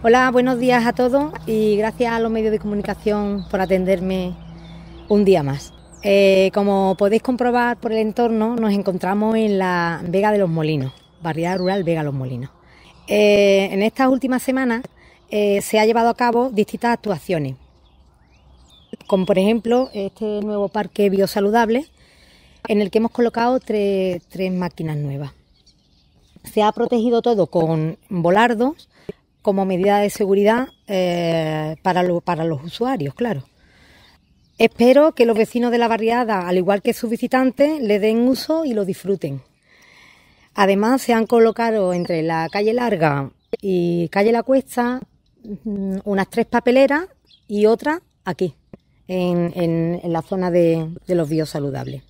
Hola, buenos días a todos y gracias a los medios de comunicación por atenderme un día más. Eh, como podéis comprobar por el entorno, nos encontramos en la Vega de los Molinos, barriada rural Vega de Los Molinos. Eh, en estas últimas semanas eh, se ha llevado a cabo distintas actuaciones, como por ejemplo este nuevo parque biosaludable, en el que hemos colocado tres, tres máquinas nuevas. Se ha protegido todo con volardos, como medida de seguridad eh, para, los usuarios, claro. Espero que los vecinos de la barriada, al igual que sus visitantes, le den uso y lo disfruten. Además, se han colocado entre la calle Larga y calle La Cuesta mm, unas tres papeleras y otra aquí, en, la zona de, de los biosaludables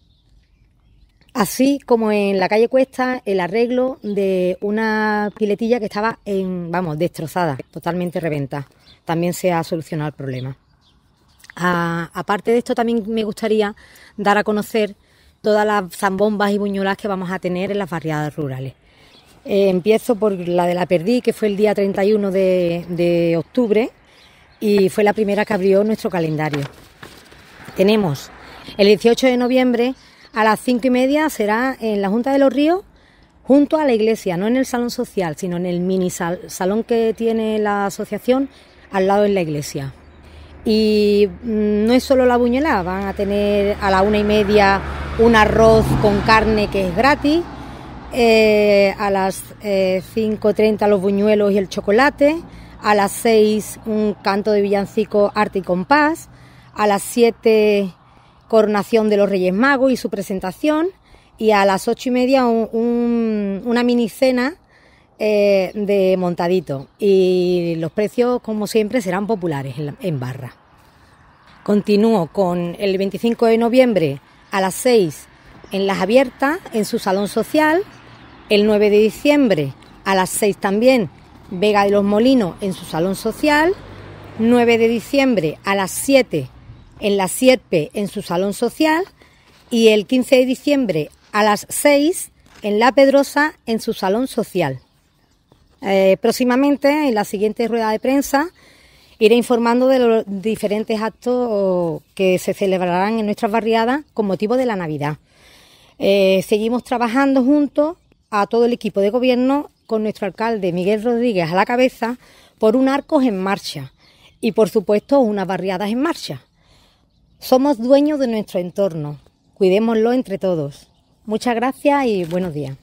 así como en la calle Cuesta el arreglo de una piletilla que estaba en, vamos, destrozada, totalmente reventa. También se ha solucionado el problema. aparte de esto, también me gustaría dar a conocer todas las zambombas y buñolas que vamos a tener en las barriadas rurales. Eh, empiezo por la de la Perdí, que fue el día 31 de octubre y fue la primera que abrió nuestro calendario. Tenemos el 18 de noviembre a las cinco y media será en la Junta de los Ríos, junto a la iglesia, no en el salón social, sino en el mini salón que tiene la asociación al lado de la iglesia. Y mm, no es solo la buñuela, van a tener a la una y media un arroz con carne que es gratis, eh, a las eh, 5.30 los buñuelos y el chocolate, a las seis un canto de villancico arte y compás, a las 7 coronación de los Reyes Magos y su presentación. Y a las ocho y media una minicena eh, de montadito. Y los precios, como siempre, serán populares en, barra. Continúo con el 25 de noviembre a las seis... en Las Abiertas, en su salón social. El 9 de diciembre a las 6 también, Vega de los Molinos, en su salón social. 9 de diciembre a las 7 en la Sierpe, en su salón social, y el 15 de diciembre a las 6 en La Pedrosa, en su salón social. Eh, próximamente, en la siguiente rueda de prensa, iré informando de los diferentes actos que se celebrarán en nuestras barriadas con motivo de la Navidad. Eh, seguimos trabajando juntos a todo el equipo de gobierno con nuestro alcalde Miguel Rodríguez a la cabeza por un Arcos en marcha y por supuesto unas barriadas en marcha. Somos dueños de nuestro entorno. Cuidémoslo entre todos. Muchas gracias y buenos días.